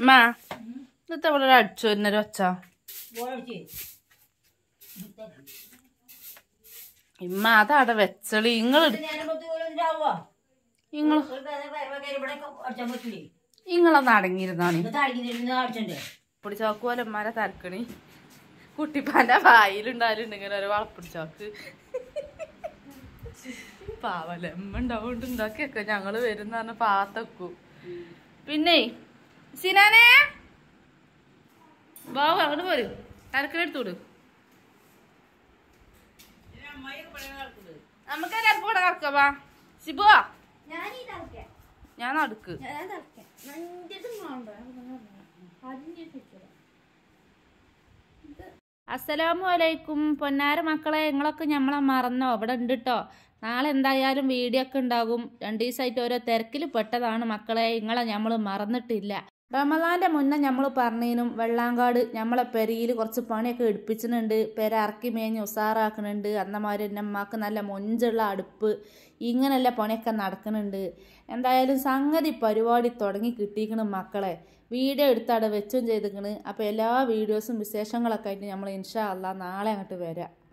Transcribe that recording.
അമ്മ ഇന്നത്തെ അവളൊരു അടിച്ചു വരുന്നൊരു ഒച്ച ഇമ്മ അതവിടെ വെച്ചളി നിങ്ങൾ നിങ്ങൾ നിങ്ങളൊന്ന് അടങ്ങിയിരുന്നാണ് പിടിച്ചാക്ക് പോലെ ഉമ്മാരെ തരക്കണി കുട്ടിപ്പാന്റെ വായിലുണ്ടാവലുണ്ട് ഇങ്ങനെ ഒരു വളപ്പിടിച്ചാക്ക് പാവലമ്മ ഉണ്ടാവുകൊണ്ട് ഉണ്ടാക്കിയൊക്കെ ഞങ്ങള് വരുന്ന പറഞ്ഞ പാത്തക്കൂ പിന്നെ സിനാനെ ബാബു അങ്ങോട്ട് പോര് അരക്കിലെടുത്തു വിടും നമുക്ക് എല്ലാവർക്കും ഇവിടെ നടക്കാം വാ ഞാൻ നടക്ക് അസ്സലാമു അലൈക്കും പൊന്നാര മക്കളെ നിങ്ങളൊക്കെ ഞമ്മളെ മറന്നോ അവിടെ ഉണ്ട് കേട്ടോ നാളെ എന്തായാലും വീഡിയോ ഒക്കെ ഉണ്ടാകും രണ്ട് ദിവസമായിട്ട് ഓരോ തിരക്കിൽ പെട്ടതാണ് മക്കളെ നിങ്ങളെ ഞമ്മള് മറന്നിട്ടില്ല റമലാൻ്റെ മുന്നേ നമ്മൾ പറഞ്ഞതിനും വെള്ളാങ്കാട് നമ്മളെ പെരയിൽ കുറച്ച് പണിയൊക്കെ എടുപ്പിച്ചിട്ടുണ്ട് പെര ഇറക്കി മേഞ്ഞ് ഉസാറാക്കുന്നുണ്ട് അന്നമാര് എൻ്റെ നല്ല മൊഞ്ചുള്ള അടുപ്പ് ഇങ്ങനെയുള്ള പണിയൊക്കെ നടക്കുന്നുണ്ട് എന്തായാലും സംഗതി പരിപാടി തുടങ്ങി കിട്ടിയിക്കണ് മക്കളെ വീഡിയോ എടുത്താടെ വെച്ചും ചെയ്തിക്കണ് അപ്പോൾ എല്ലാ വീഡിയോസും വിശേഷങ്ങളൊക്കെ ആയിട്ട് നമ്മൾ ഇൻഷാ അല്ല നാളെ അങ്ങോട്ട് വരാം